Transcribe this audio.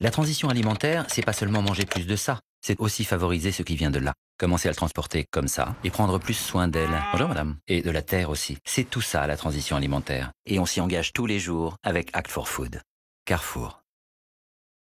La transition alimentaire, c'est pas seulement manger plus de ça, c'est aussi favoriser ce qui vient de là. Commencer à le transporter comme ça et prendre plus soin d'elle. Bonjour madame. Et de la terre aussi. C'est tout ça la transition alimentaire. Et on s'y engage tous les jours avec Act for Food. Carrefour.